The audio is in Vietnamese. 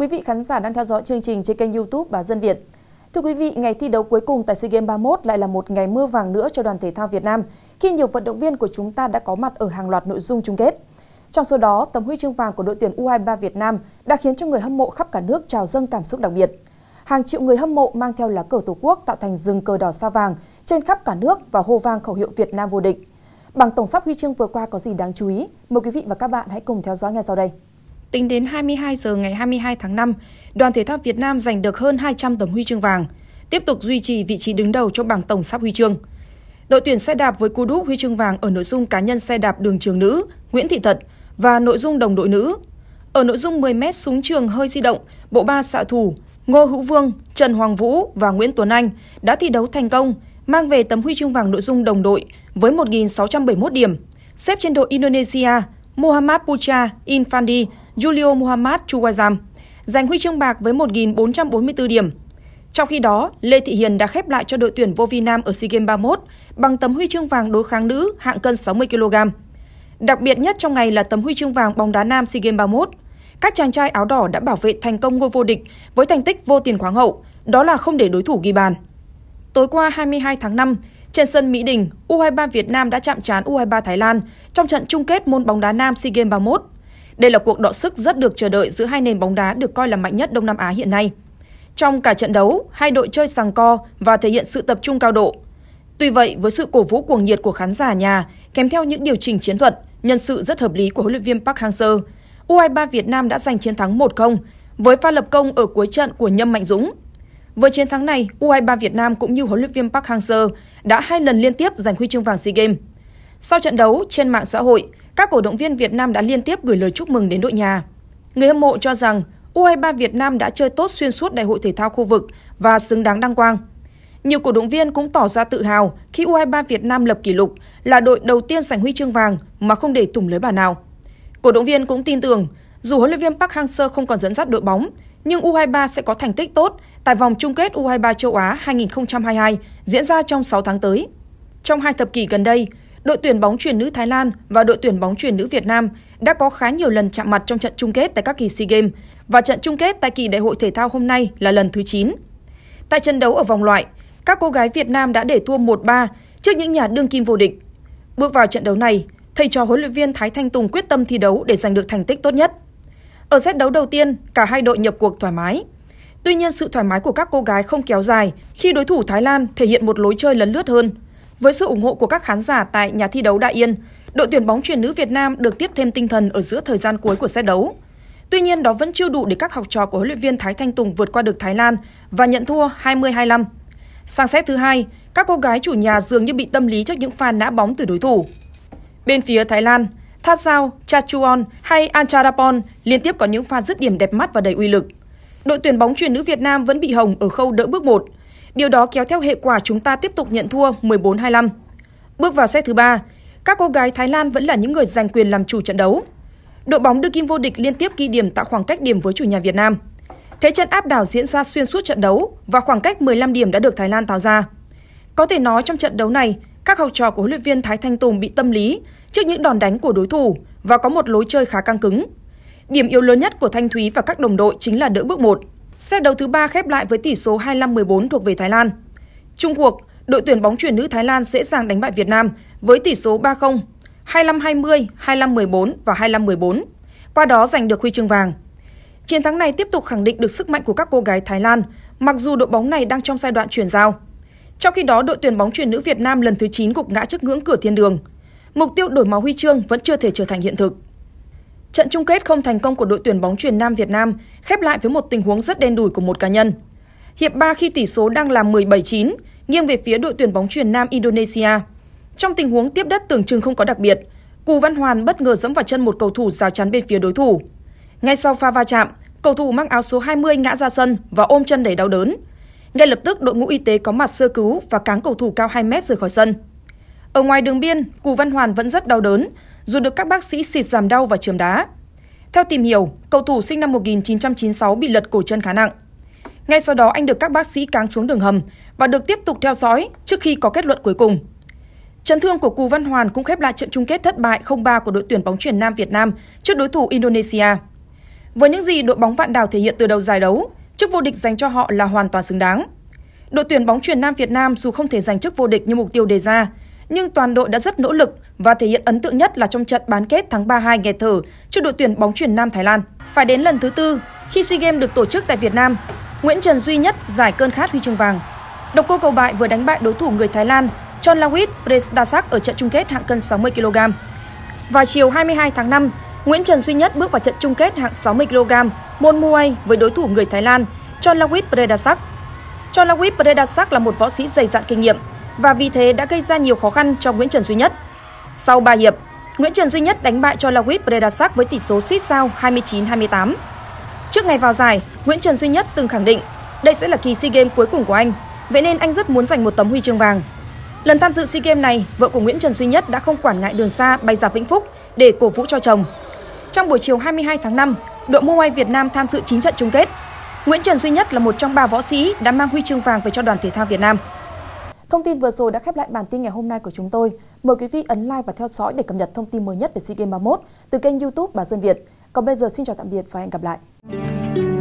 Quý vị khán giả đang theo dõi chương trình trên kênh YouTube Báo Dân Việt. Thưa quý vị, ngày thi đấu cuối cùng tại SEA Games 31 lại là một ngày mưa vàng nữa cho đoàn thể thao Việt Nam khi nhiều vận động viên của chúng ta đã có mặt ở hàng loạt nội dung chung kết. Trong số đó, tấm huy chương vàng của đội tuyển U23 Việt Nam đã khiến cho người hâm mộ khắp cả nước trào dâng cảm xúc đặc biệt. Hàng triệu người hâm mộ mang theo lá cờ Tổ quốc tạo thành rừng cờ đỏ sao vàng trên khắp cả nước và hô vang khẩu hiệu Việt Nam vô địch. Bằng tổng sắp huy chương vừa qua có gì đáng chú ý? Mời quý vị và các bạn hãy cùng theo dõi ngay sau đây tính đến 22 giờ ngày 22 tháng 5, đoàn thể thao Việt Nam giành được hơn 200 tấm huy chương vàng, tiếp tục duy trì vị trí đứng đầu trong bảng tổng sắp huy chương. Đội tuyển xe đạp với cú đúp huy chương vàng ở nội dung cá nhân xe đạp đường trường nữ Nguyễn Thị Thật và nội dung đồng đội nữ. Ở nội dung 10m súng trường hơi di động, bộ ba xạ thủ Ngô Hữu Vương, Trần Hoàng Vũ và Nguyễn Tuấn Anh đã thi đấu thành công, mang về tấm huy chương vàng nội dung đồng đội với 1.671 điểm, xếp trên đội Indonesia Muhammad Pucha Infandi Julio Muhammad Chuwazam giành huy chương bạc với 1.444 điểm. Trong khi đó, Lê Thị Hiền đã khép lại cho đội tuyển vô vi nam ở SEA Games 31 bằng tấm huy chương vàng đối kháng nữ hạng cân 60 kg. Đặc biệt nhất trong ngày là tấm huy chương vàng bóng đá nam SEA Games 31. Các chàng trai áo đỏ đã bảo vệ thành công ngôi vô địch với thành tích vô tiền khoáng hậu, đó là không để đối thủ ghi bàn. Tối qua 22 tháng 5, trên sân Mỹ Đình, U23 Việt Nam đã chạm trán U23 Thái Lan trong trận chung kết môn bóng đá nam SEA Games 31. Đây là cuộc đọ sức rất được chờ đợi giữa hai nền bóng đá được coi là mạnh nhất Đông Nam Á hiện nay. Trong cả trận đấu, hai đội chơi sàng co và thể hiện sự tập trung cao độ. Tuy vậy, với sự cổ vũ cuồng nhiệt của khán giả nhà, kèm theo những điều chỉnh chiến thuật, nhân sự rất hợp lý của huấn luyện viên Park Hang-seo, U23 Việt Nam đã giành chiến thắng 1-0 với pha lập công ở cuối trận của Nhâm Mạnh Dũng. Với chiến thắng này, U23 Việt Nam cũng như huấn luyện viên Park Hang-seo đã hai lần liên tiếp giành huy chương vàng SEA Games. Sau trận đấu, trên mạng xã hội, các cổ động viên Việt Nam đã liên tiếp gửi lời chúc mừng đến đội nhà. Người hâm mộ cho rằng U23 Việt Nam đã chơi tốt xuyên suốt đại hội thể thao khu vực và xứng đáng đăng quang. Nhiều cổ động viên cũng tỏ ra tự hào khi U23 Việt Nam lập kỷ lục là đội đầu tiên giành huy chương vàng mà không để thủng lưới bàn nào. Cổ động viên cũng tin tưởng, dù huấn luyện viên Park Hang-seo không còn dẫn dắt đội bóng, nhưng U23 sẽ có thành tích tốt tại vòng chung kết U23 châu Á 2022 diễn ra trong 6 tháng tới. Trong hai thập kỷ gần đây, đội tuyển bóng truyền nữ Thái Lan và đội tuyển bóng truyền nữ Việt Nam đã có khá nhiều lần chạm mặt trong trận chung kết tại các kỳ SEA Games và trận chung kết tại kỳ đại hội thể thao hôm nay là lần thứ 9. Tại trận đấu ở vòng loại, các cô gái Việt Nam đã để thua 1-3 trước những nhà đương kim vô địch. Bước vào trận đấu này, thầy trò huấn luyện viên Thái Thanh Tùng quyết tâm thi đấu để giành được thành tích tốt nhất. Ở set đấu đầu tiên, cả hai đội nhập cuộc thoải mái. Tuy nhiên sự thoải mái của các cô gái không kéo dài khi đối thủ Thái Lan thể hiện một lối chơi lấn lướt hơn – với sự ủng hộ của các khán giả tại nhà thi đấu Đại Yên, đội tuyển bóng truyền nữ Việt Nam được tiếp thêm tinh thần ở giữa thời gian cuối của xét đấu. Tuy nhiên, đó vẫn chưa đủ để các học trò của huấn luyện viên Thái Thanh Tùng vượt qua được Thái Lan và nhận thua 20-25. Sang xét thứ hai, các cô gái chủ nhà dường như bị tâm lý trước những pha nã bóng từ đối thủ. Bên phía Thái Lan, Tha Sao, Chachuon hay Ancharapon liên tiếp có những pha dứt điểm đẹp mắt và đầy uy lực. Đội tuyển bóng truyền nữ Việt Nam vẫn bị hồng ở khâu đỡ bước 1 Điều đó kéo theo hệ quả chúng ta tiếp tục nhận thua 14-25. Bước vào set thứ ba, các cô gái Thái Lan vẫn là những người giành quyền làm chủ trận đấu. Đội bóng đưa kim vô địch liên tiếp ghi điểm tạo khoảng cách điểm với chủ nhà Việt Nam. Thế trận áp đảo diễn ra xuyên suốt trận đấu và khoảng cách 15 điểm đã được Thái Lan tạo ra. Có thể nói trong trận đấu này, các học trò của huấn luyện viên Thái Thanh Tùng bị tâm lý trước những đòn đánh của đối thủ và có một lối chơi khá căng cứng. Điểm yếu lớn nhất của Thanh Thúy và các đồng đội chính là đỡ bước một. Set đấu thứ 3 khép lại với tỷ số 25-14 thuộc về Thái Lan. Trung cuộc, đội tuyển bóng chuyển nữ Thái Lan dễ dàng đánh bại Việt Nam với tỷ số 3-0, 25-20, 25-14 và 25-14, qua đó giành được huy chương vàng. Chiến thắng này tiếp tục khẳng định được sức mạnh của các cô gái Thái Lan, mặc dù đội bóng này đang trong giai đoạn chuyển giao. Trong khi đó, đội tuyển bóng chuyền nữ Việt Nam lần thứ 9 gục ngã trước ngưỡng cửa thiên đường. Mục tiêu đổi máu huy chương vẫn chưa thể trở thành hiện thực. Trận chung kết không thành công của đội tuyển bóng truyền nam Việt Nam khép lại với một tình huống rất đen đủi của một cá nhân. Hiệp 3 khi tỷ số đang là 17-9, nghiêng về phía đội tuyển bóng truyền nam Indonesia. Trong tình huống tiếp đất tưởng chừng không có đặc biệt, Cù Văn Hoàn bất ngờ dẫm vào chân một cầu thủ rào chắn bên phía đối thủ. Ngay sau pha va chạm, cầu thủ mang áo số 20 ngã ra sân và ôm chân đầy đau đớn. Ngay lập tức đội ngũ y tế có mặt sơ cứu và cáng cầu thủ cao 2 mét rời khỏi sân. Ở ngoài đường biên, Cù Văn Hoàn vẫn rất đau đớn dù được các bác sĩ xịt giảm đau và trường đá. Theo tìm hiểu, cầu thủ sinh năm 1996 bị lật cổ chân khá nặng. Ngay sau đó anh được các bác sĩ cáng xuống đường hầm và được tiếp tục theo dõi trước khi có kết luận cuối cùng. Chấn thương của Cù Văn Hoàn cũng khép lại trận chung kết thất bại 0-3 của đội tuyển bóng chuyền Nam Việt Nam trước đối thủ Indonesia. Với những gì đội bóng vạn đảo thể hiện từ đầu giải đấu, chức vô địch dành cho họ là hoàn toàn xứng đáng. Đội tuyển bóng chuyền Nam Việt Nam dù không thể giành chức vô địch như mục tiêu đề ra, nhưng toàn đội đã rất nỗ lực và thể hiện ấn tượng nhất là trong trận bán kết tháng 3-2 nghẹt thở trước đội tuyển bóng chuyền Nam Thái Lan. Phải đến lần thứ tư khi SEA Games được tổ chức tại Việt Nam, Nguyễn Trần duy nhất giải cơn khát huy chương vàng. Độc cô cầu bại vừa đánh bại đối thủ người Thái Lan John Lawit Presdasak ở trận chung kết hạng cân 60 kg. Vào chiều 22 tháng 5, Nguyễn Trần duy nhất bước vào trận chung kết hạng 60 kg môn Muay với đối thủ người Thái Lan John Lawit Predasak. John Lawit Predasak là một võ sĩ dày dạn kinh nghiệm, và vì thế đã gây ra nhiều khó khăn cho Nguyễn Trần Duy Nhất. Sau 3 hiệp, Nguyễn Trần Duy Nhất đánh bại cho Lawit Predasak với tỷ số xít sao 29-28. Trước ngày vào giải, Nguyễn Trần Duy Nhất từng khẳng định đây sẽ là kỳ SEA Games cuối cùng của anh, vậy nên anh rất muốn giành một tấm huy chương vàng. Lần tham dự SEA Games này, vợ của Nguyễn Trần Duy Nhất đã không quản ngại đường xa bay ra Vĩnh Phúc để cổ vũ cho chồng. Trong buổi chiều 22 tháng 5, đội Muay Việt Nam tham dự 9 trận chung kết. Nguyễn Trần Duy Nhất là một trong ba võ sĩ đã mang huy chương vàng về cho đoàn thể thao Việt Nam. Thông tin vừa rồi đã khép lại bản tin ngày hôm nay của chúng tôi. Mời quý vị ấn like và theo dõi để cập nhật thông tin mới nhất về SEA Games 31 từ kênh youtube Bà Dân Việt. Còn bây giờ xin chào tạm biệt và hẹn gặp lại.